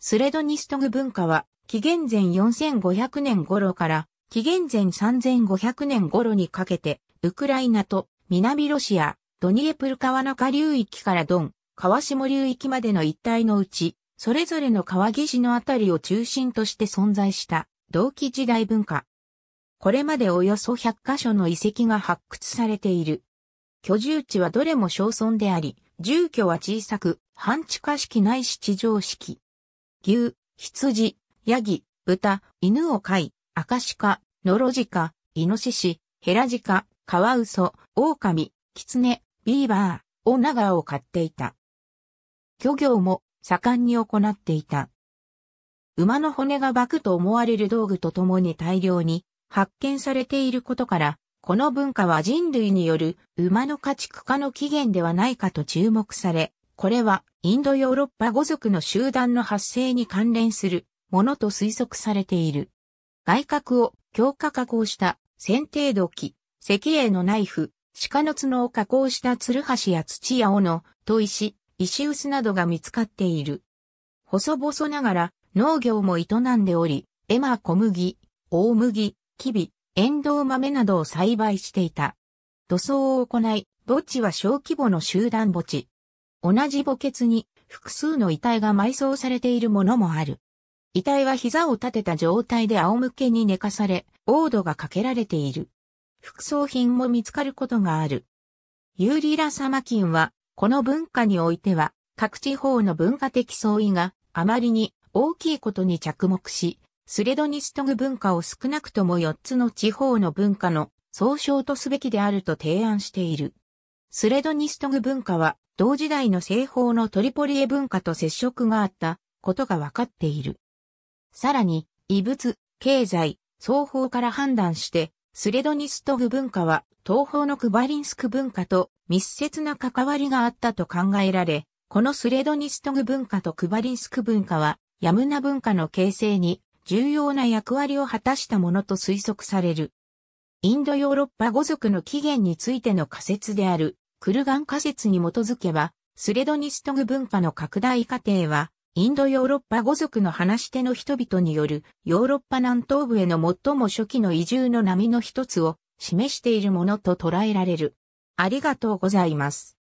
スレドニストグ文化は、紀元前4500年頃から、紀元前3500年頃にかけて、ウクライナと南ロシア、ドニエプル川中流域からドン、川下流域までの一帯のうち、それぞれの川岸のあたりを中心として存在した同期時代文化。これまでおよそ100カ所の遺跡が発掘されている。居住地はどれも小村であり、住居は小さく、半地下式ないし地上式。牛、羊、ヤギ、豚、犬を飼い、アカシカ、ノロジカ、イノシシ、ヘラジカ、カワウソ、オオカミ、キツネ、ビーバー、オナガを飼っていた。漁業も盛んに行っていた。馬の骨が爆と思われる道具と共に大量に発見されていることから、この文化は人類による馬の家畜化の起源ではないかと注目され、これはインドヨーロッパ語族の集団の発生に関連するものと推測されている。外角を強化加工した剪定土器、石英のナイフ、鹿の角を加工したツルハシや土や斧、砥石、石臼などが見つかっている。細々ながら農業も営んでおり、エマ小麦、大麦、キビ、エンドウ豆などを栽培していた。土葬を行い、墓地は小規模の集団墓地。同じ墓穴に複数の遺体が埋葬されているものもある。遺体は膝を立てた状態で仰向けに寝かされ、王土がかけられている。副葬品も見つかることがある。ユーリラサマキンは、この文化においては、各地方の文化的相違があまりに大きいことに着目し、スレドニストグ文化を少なくとも4つの地方の文化の総称とすべきであると提案している。スレドニストグ文化は同時代の西方のトリポリエ文化と接触があったことが分かっている。さらに、異物、経済、双方から判断して、スレドニストグ文化は東方のクバリンスク文化と密接な関わりがあったと考えられ、このスレドニストグ文化とクバリンスク文化はヤムナ文化の形成に重要な役割を果たしたものと推測される。インドヨーロッパ語族の起源についての仮説である、クルガン仮説に基づけば、スレドニストグ文化の拡大過程は、インドヨーロッパ語族の話し手の人々によるヨーロッパ南東部への最も初期の移住の波の一つを示しているものと捉えられる。ありがとうございます。